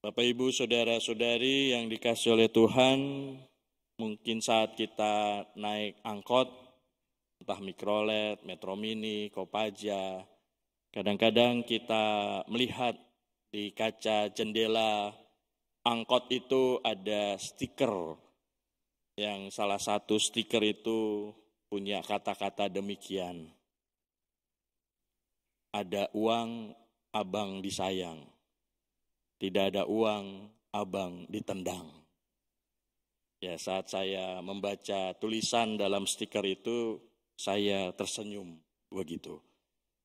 Bapak Ibu, saudara-saudari yang dikasih oleh Tuhan, mungkin saat kita naik angkot, entah mikrolet, metro mini, kopaja, kadang-kadang kita melihat di kaca jendela angkot itu ada stiker yang salah satu stiker itu punya kata-kata demikian. Ada uang abang disayang tidak ada uang, abang ditendang. Ya, saat saya membaca tulisan dalam stiker itu, saya tersenyum begitu.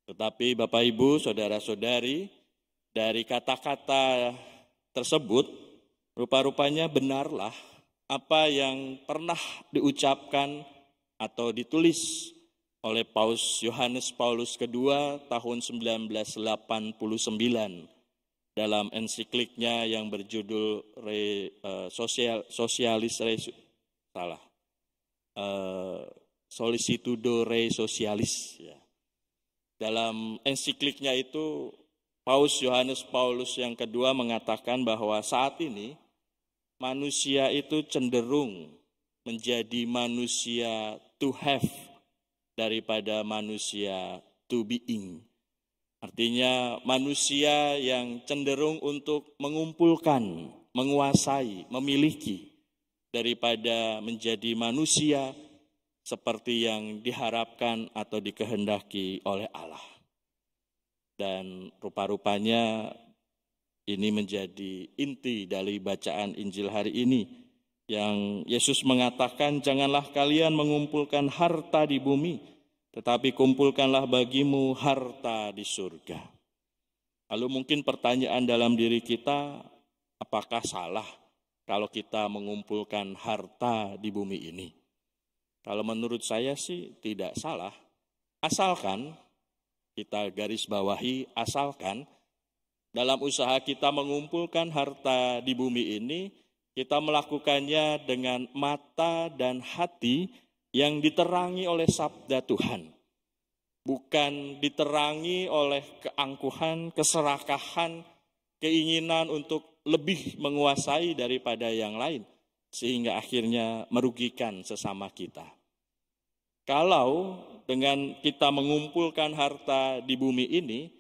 Tetapi Bapak Ibu, saudara-saudari, dari kata-kata tersebut, rupa-rupanya benarlah apa yang pernah diucapkan atau ditulis oleh Paus Yohanes Paulus II tahun 1989 dalam ensikliknya yang berjudul Re, uh, sosial sosialis Re, salah, uh, Solicitudo Re sosialis Ya. Dalam ensikliknya itu Paus Yohanes Paulus yang kedua mengatakan bahwa saat ini manusia itu cenderung menjadi manusia to have daripada manusia to being. Artinya manusia yang cenderung untuk mengumpulkan, menguasai, memiliki daripada menjadi manusia seperti yang diharapkan atau dikehendaki oleh Allah. Dan rupa-rupanya ini menjadi inti dari bacaan Injil hari ini yang Yesus mengatakan janganlah kalian mengumpulkan harta di bumi tetapi kumpulkanlah bagimu harta di surga. Lalu mungkin pertanyaan dalam diri kita, apakah salah kalau kita mengumpulkan harta di bumi ini? Kalau menurut saya sih tidak salah, asalkan kita garis bawahi asalkan dalam usaha kita mengumpulkan harta di bumi ini, kita melakukannya dengan mata dan hati yang diterangi oleh sabda Tuhan. Bukan diterangi oleh keangkuhan, keserakahan, keinginan untuk lebih menguasai daripada yang lain. Sehingga akhirnya merugikan sesama kita. Kalau dengan kita mengumpulkan harta di bumi ini,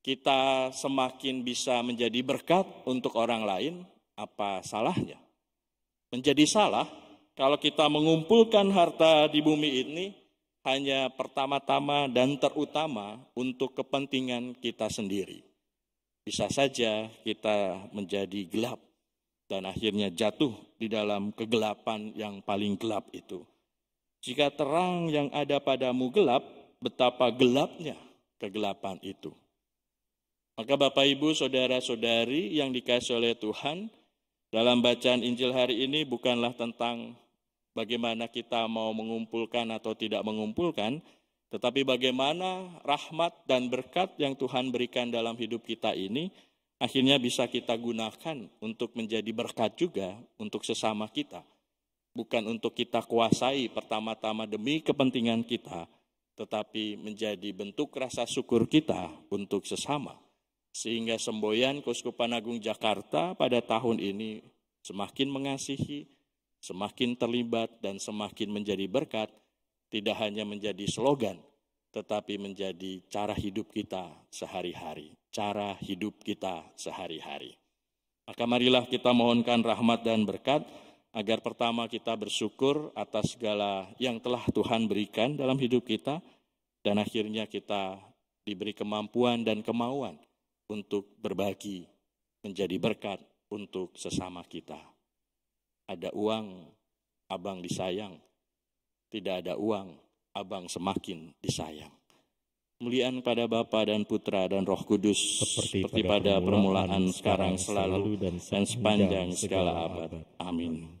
kita semakin bisa menjadi berkat untuk orang lain, apa salahnya? Menjadi salah kalau kita mengumpulkan harta di bumi ini hanya pertama-tama dan terutama untuk kepentingan kita sendiri. Bisa saja kita menjadi gelap dan akhirnya jatuh di dalam kegelapan yang paling gelap itu. Jika terang yang ada padamu gelap, betapa gelapnya kegelapan itu. Maka Bapak Ibu, saudara-saudari yang dikasih oleh Tuhan, dalam bacaan Injil hari ini bukanlah tentang bagaimana kita mau mengumpulkan atau tidak mengumpulkan, tetapi bagaimana rahmat dan berkat yang Tuhan berikan dalam hidup kita ini akhirnya bisa kita gunakan untuk menjadi berkat juga untuk sesama kita. Bukan untuk kita kuasai pertama-tama demi kepentingan kita, tetapi menjadi bentuk rasa syukur kita untuk sesama. Sehingga semboyan Keuskupan Agung Jakarta pada tahun ini semakin mengasihi, semakin terlibat dan semakin menjadi berkat, tidak hanya menjadi slogan, tetapi menjadi cara hidup kita sehari-hari, cara hidup kita sehari-hari. Maka marilah kita mohonkan rahmat dan berkat agar pertama kita bersyukur atas segala yang telah Tuhan berikan dalam hidup kita dan akhirnya kita diberi kemampuan dan kemauan untuk berbagi menjadi berkat untuk sesama kita. Ada uang, abang disayang. Tidak ada uang, abang semakin disayang. Kemuliaan pada Bapa dan Putra dan Roh Kudus seperti, seperti pada, pada permulaan, permulaan sekarang selalu dan sepanjang segala abad. Amin.